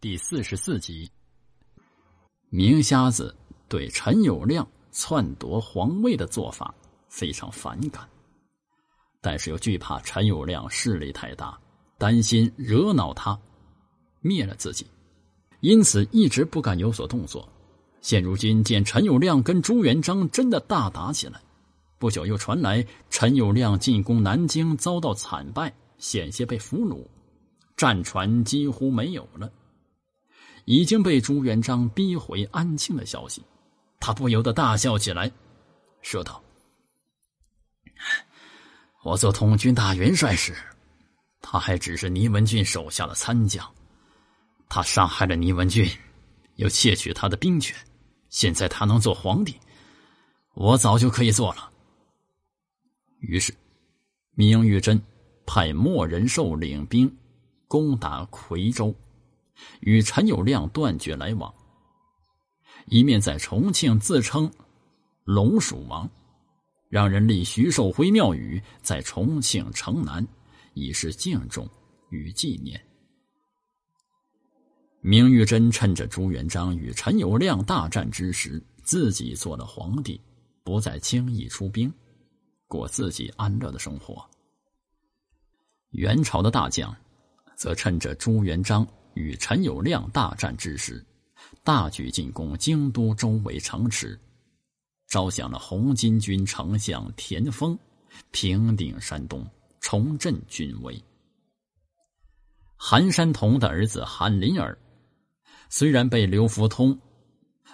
第四十四集，明瞎子对陈友谅篡夺皇位的做法非常反感，但是又惧怕陈友谅势力太大，担心惹恼他，灭了自己，因此一直不敢有所动作。现如今见陈友谅跟朱元璋真的大打起来，不久又传来陈友谅进攻南京遭到惨败，险些被俘虏，战船几乎没有了。已经被朱元璋逼回安庆的消息，他不由得大笑起来，说道：“我做统军大元帅时，他还只是倪文俊手下的参将。他杀害了倪文俊，又窃取他的兵权。现在他能做皇帝，我早就可以做了。”于是，明玉珍派莫仁寿领兵攻打夔州。与陈友谅断绝来往，一面在重庆自称龙鼠王，让人立徐寿辉庙宇在重庆城南，以示敬重与纪念。明玉珍趁着朱元璋与陈友谅大战之时，自己做了皇帝，不再轻易出兵，过自己安乐的生活。元朝的大将，则趁着朱元璋。与陈友谅大战之时，大举进攻京都周围城池，招降了红巾军丞相田丰，平定山东，重振军威。韩山童的儿子韩林儿，虽然被刘福通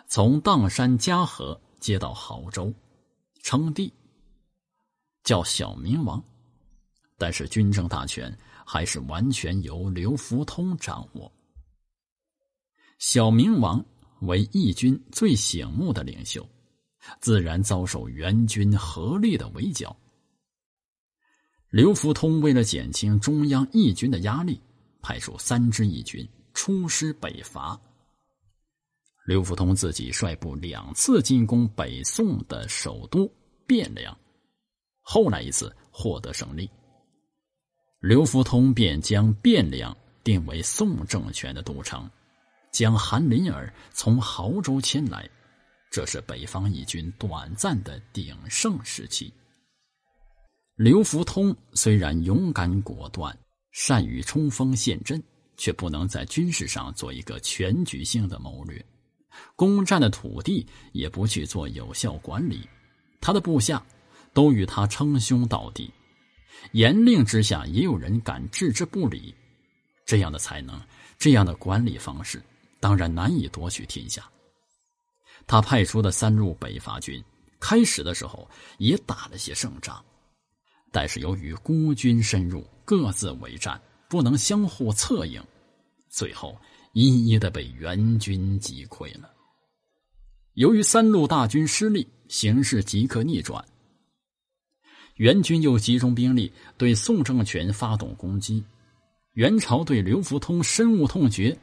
从砀山嘉禾接到亳州，称帝，叫小明王，但是军政大权。还是完全由刘福通掌握。小明王为义军最醒目的领袖，自然遭受元军合力的围剿。刘福通为了减轻中央义军的压力，派出三支义军出师北伐。刘福通自己率部两次进攻北宋的首都汴梁，后来一次获得胜利。刘福通便将汴梁定为宋政权的都城，将韩林儿从濠州迁来。这是北方义军短暂的鼎盛时期。刘福通虽然勇敢果断，善于冲锋陷阵，却不能在军事上做一个全局性的谋略，攻占的土地也不去做有效管理。他的部下都与他称兄道弟。严令之下，也有人敢置之不理。这样的才能，这样的管理方式，当然难以夺取天下。他派出的三路北伐军，开始的时候也打了些胜仗，但是由于孤军深入，各自为战，不能相互策应，最后一一的被元军击溃了。由于三路大军失利，形势即刻逆转。元军又集中兵力对宋政权发动攻击，元朝对刘福通深恶痛绝，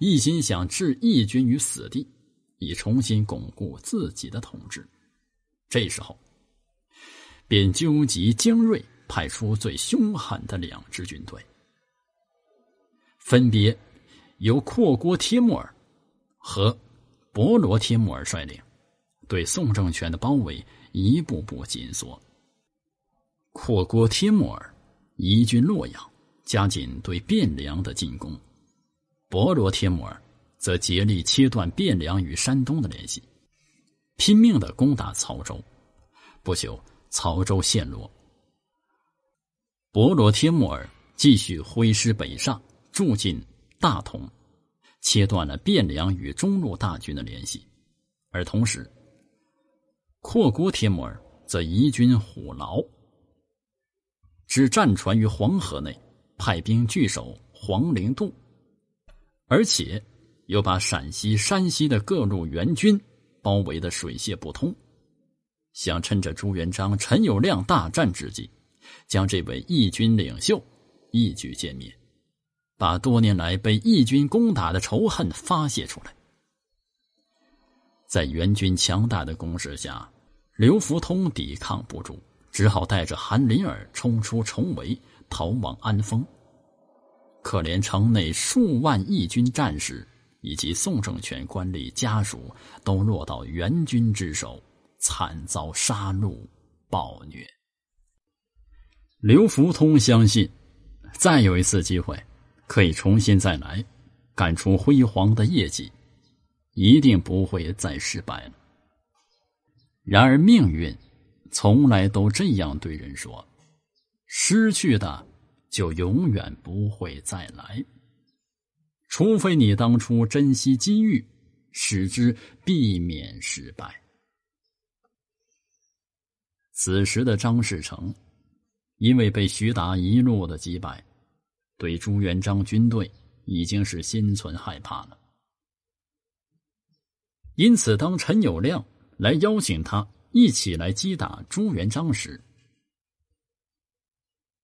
一心想置义军于死地，以重新巩固自己的统治。这时候，便纠集精锐，派出最凶悍的两支军队，分别由阔郭帖木儿和博罗帖木儿率领，对宋政权的包围一步步紧缩。扩郭帖木儿移军洛阳，加紧对汴梁的进攻；博罗帖木儿则竭力切断汴梁与山东的联系，拼命的攻打曹州。不久，曹州陷落。博罗帖木儿继续挥师北上，驻进大同，切断了汴梁与中路大军的联系；而同时，阔郭帖木儿则移军虎牢。只战船于黄河内，派兵据守黄陵渡，而且又把陕西、山西的各路援军包围的水泄不通，想趁着朱元璋、陈友谅大战之际，将这位义军领袖一举歼灭，把多年来被义军攻打的仇恨发泄出来。在援军强大的攻势下，刘福通抵抗不住。只好带着韩林儿冲出重围，逃往安丰。可怜城内数万义军战士以及宋政权官吏家属，都落到元军之手，惨遭杀戮暴虐。刘福通相信，再有一次机会，可以重新再来，干出辉煌的业绩，一定不会再失败了。然而命运。从来都这样对人说：“失去的就永远不会再来，除非你当初珍惜机遇，使之避免失败。”此时的张士诚，因为被徐达一路的击败，对朱元璋军队已经是心存害怕了。因此，当陈友谅来邀请他。一起来击打朱元璋时，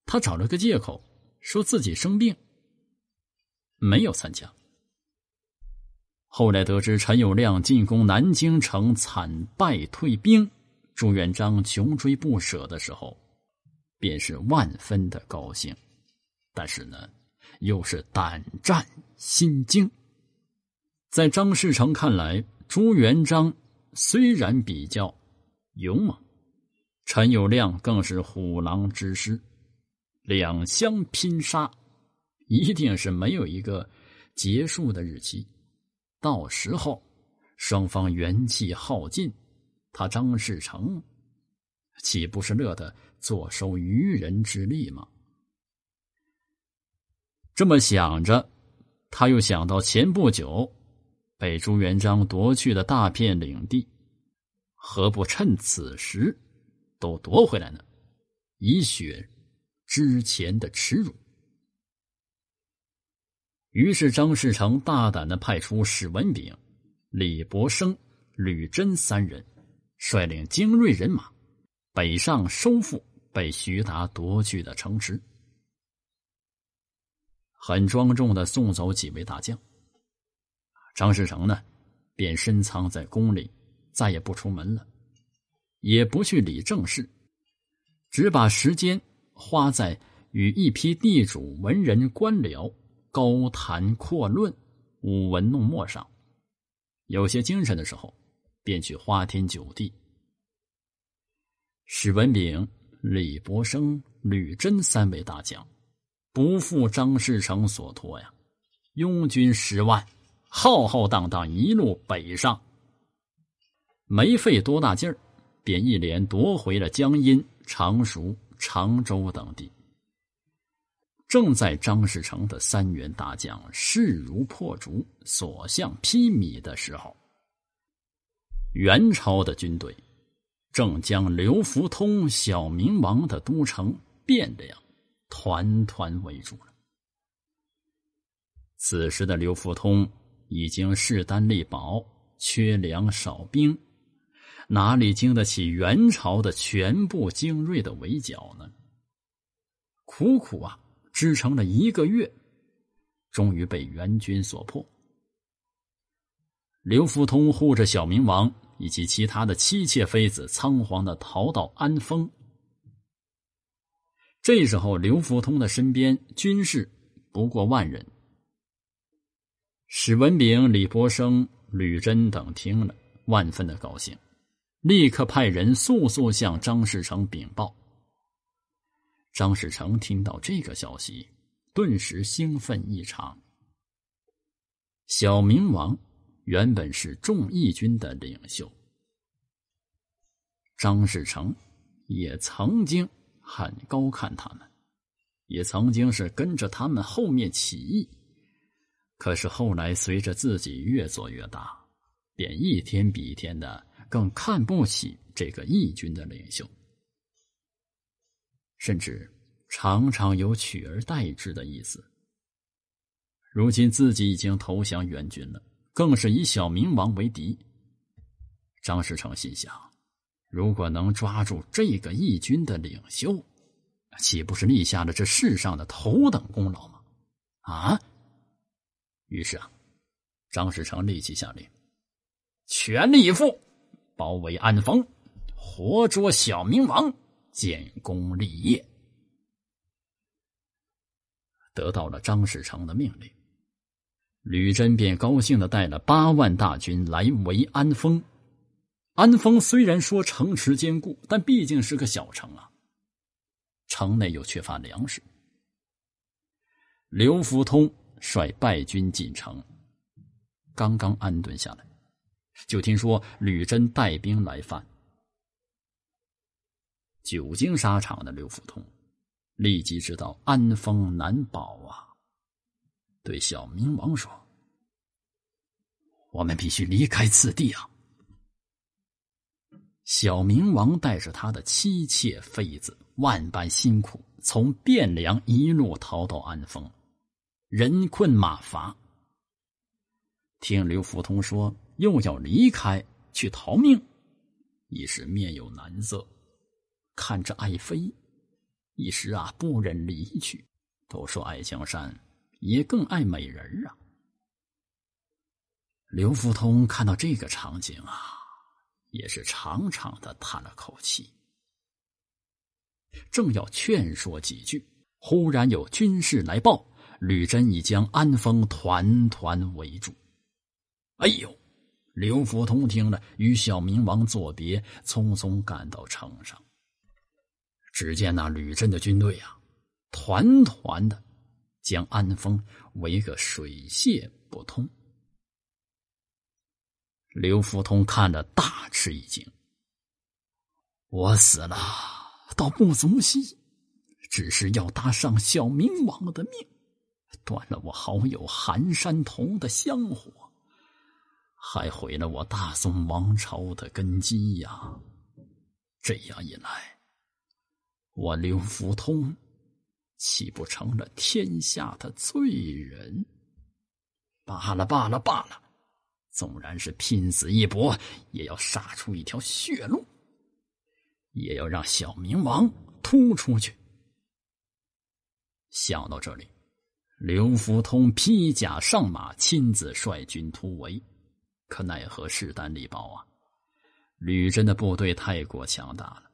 他找了个借口，说自己生病，没有参加。后来得知陈友谅进攻南京城，惨败退兵，朱元璋穷追不舍的时候，便是万分的高兴，但是呢，又是胆战心惊。在张士诚看来，朱元璋虽然比较。勇猛，陈友谅更是虎狼之师，两相拼杀，一定是没有一个结束的日期。到时候，双方元气耗尽，他张士诚岂不是乐得坐收渔人之利吗？这么想着，他又想到前不久被朱元璋夺去的大片领地。何不趁此时，都夺回来呢？以雪之前的耻辱。于是张士诚大胆的派出史文炳、李伯生、吕真三人，率领精锐人马北上收复被徐达夺去的城池。很庄重的送走几位大将，张士诚呢，便深藏在宫里。再也不出门了，也不去理政事，只把时间花在与一批地主、文人、官僚高谈阔论、舞文弄墨上。有些精神的时候，便去花天酒地。史文炳、李伯生、吕贞三位大将，不负张士诚所托呀，拥军十万，浩浩荡荡，一路北上。没费多大劲儿，便一连夺回了江阴、常熟、常州等地。正在张士诚的三员大将势如破竹、所向披靡的时候，元朝的军队正将刘福通小明王的都城汴梁团团围住了。此时的刘福通已经势单力薄，缺粮少兵。哪里经得起元朝的全部精锐的围剿呢？苦苦啊，支撑了一个月，终于被元军所破。刘福通护着小明王以及其他的妻妾妃子，仓皇的逃到安丰。这时候，刘福通的身边军士不过万人。史文炳、李伯升、吕真等听了，万分的高兴。立刻派人速速向张士诚禀报。张士诚听到这个消息，顿时兴奋异常。小明王原本是众义军的领袖，张士诚也曾经很高看他们，也曾经是跟着他们后面起义。可是后来随着自己越做越大，便一天比一天的。更看不起这个义军的领袖，甚至常常有取而代之的意思。如今自己已经投降元军了，更是以小明王为敌。张士诚心想：如果能抓住这个义军的领袖，岂不是立下了这世上的头等功劳吗？啊！于是啊，张士诚立即下令，全力以赴。包围安丰，活捉小明王，建功立业，得到了张士诚的命令，吕真便高兴的带了八万大军来围安丰。安丰虽然说城池坚固，但毕竟是个小城啊，城内又缺乏粮食。刘福通率败军进城，刚刚安顿下来。就听说吕珍带兵来犯，久经沙场的刘福通立即知道安丰难保啊！对小明王说：“我们必须离开此地啊！”小明王带着他的妻妾妃子，万般辛苦，从汴梁一路逃到安丰，人困马乏。听刘福通说。又要离开去逃命，一时面有难色，看着爱妃，一时啊不忍离去。都说爱江山，也更爱美人啊。刘福通看到这个场景啊，也是长长的叹了口气，正要劝说几句，忽然有军士来报，吕珍已将安丰团团围住。哎呦！刘福通听了，与小明王作别，匆匆赶到城上。只见那吕镇的军队啊，团团的将安丰围个水泄不通。刘福通看得大吃一惊：“我死了倒不足惜，只是要搭上小明王的命，断了我好友韩山童的香火。”还毁了我大宋王朝的根基呀！这样一来，我刘福通岂不成了天下的罪人？罢了罢了罢了！纵然是拼死一搏，也要杀出一条血路，也要让小明王突出去。想到这里，刘福通披甲上马，亲自率军突围。可奈何势单力薄啊！吕真的部队太过强大了，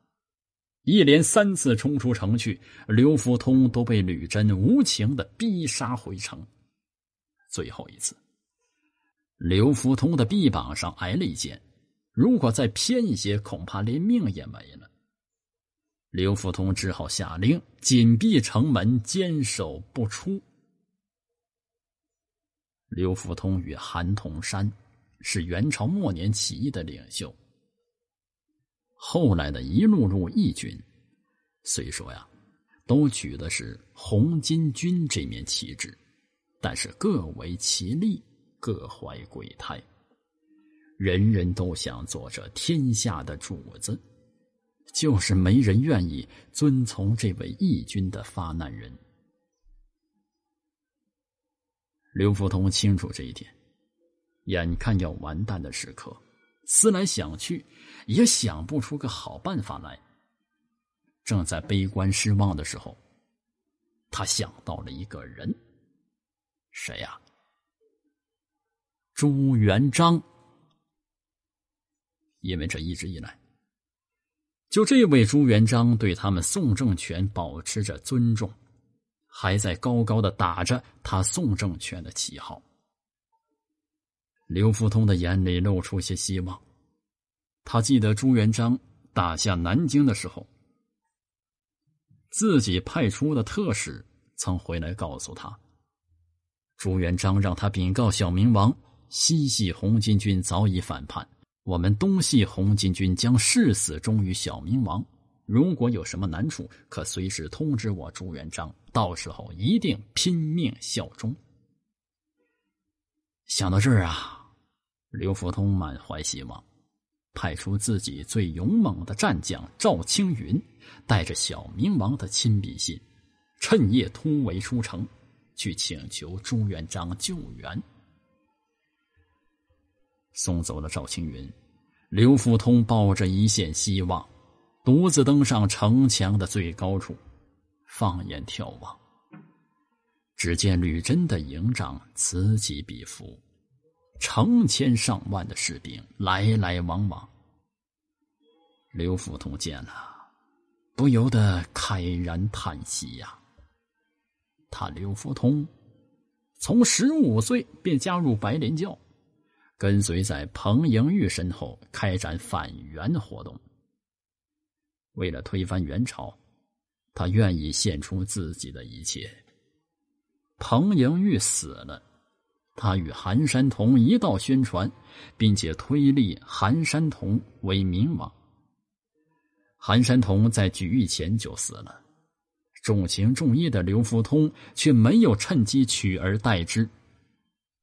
一连三次冲出城去，刘福通都被吕真无情的逼杀回城。最后一次，刘福通的臂膀上挨了一箭，如果再偏一些，恐怕连命也没了。刘福通只好下令紧闭城门，坚守不出。刘福通与韩童山。是元朝末年起义的领袖。后来的一路路义军，虽说呀，都举的是红巾军这面旗帜，但是各为其利，各怀鬼胎，人人都想做这天下的主子，就是没人愿意遵从这位义军的发难人。刘福通清楚这一点。眼看要完蛋的时刻，思来想去，也想不出个好办法来。正在悲观失望的时候，他想到了一个人，谁呀？朱元璋。因为这一直以来，就这位朱元璋对他们宋政权保持着尊重，还在高高的打着他宋政权的旗号。刘福通的眼里露出些希望，他记得朱元璋打下南京的时候，自己派出的特使曾回来告诉他，朱元璋让他禀告小明王，西系红巾军早已反叛，我们东系红巾军将誓死忠于小明王。如果有什么难处，可随时通知我朱元璋，到时候一定拼命效忠。想到这儿啊。刘福通满怀希望，派出自己最勇猛的战将赵青云，带着小明王的亲笔信，趁夜突围出城，去请求朱元璋救援。送走了赵青云，刘福通抱着一线希望，独自登上城墙的最高处，放眼眺望，只见吕珍的营帐此起彼伏。成千上万的士兵来来往往。刘福通见了，不由得慨然叹息呀。他刘福通从十五岁便加入白莲教，跟随在彭莹玉身后开展反元活动。为了推翻元朝，他愿意献出自己的一切。彭莹玉死了。他与韩山童一道宣传，并且推立韩山童为明王。韩山童在举义前就死了，重情重义的刘福通却没有趁机取而代之。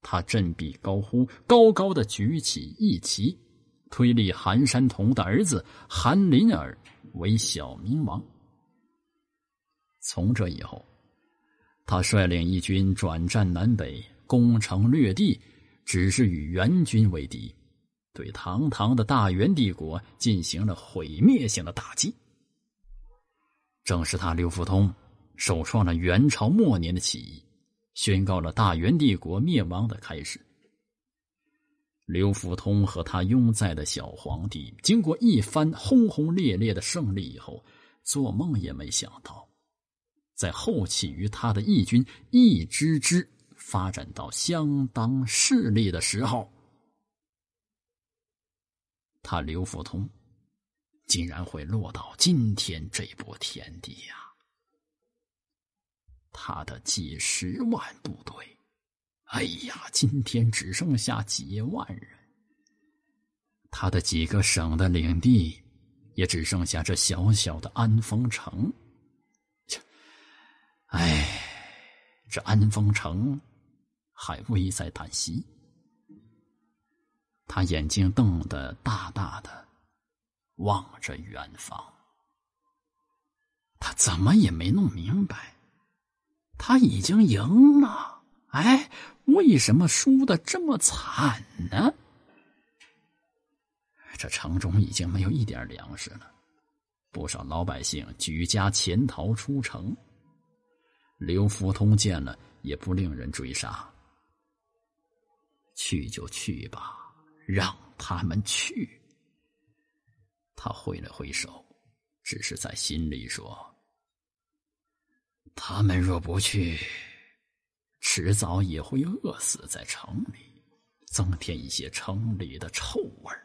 他振臂高呼，高高的举起义旗，推立韩山童的儿子韩林儿为小明王。从这以后，他率领义军转战南北。攻城略地，只是与元军为敌，对堂堂的大元帝国进行了毁灭性的打击。正是他刘福通，首创了元朝末年的起义，宣告了大元帝国灭亡的开始。刘福通和他拥在的小皇帝，经过一番轰轰烈烈的胜利以后，做梦也没想到，在后起于他的义军一支支。发展到相当势力的时候，他刘福通竟然会落到今天这步田地呀！他的几十万部队，哎呀，今天只剩下几万人；他的几个省的领地，也只剩下这小小的安丰城。哎，这安丰城。还危在旦夕，他眼睛瞪得大大的，望着远方。他怎么也没弄明白，他已经赢了，哎，为什么输的这么惨呢？这城中已经没有一点粮食了，不少老百姓举家潜逃出城。刘福通见了，也不令人追杀。去就去吧，让他们去。他挥了挥手，只是在心里说：“他们若不去，迟早也会饿死在城里，增添一些城里的臭味儿。”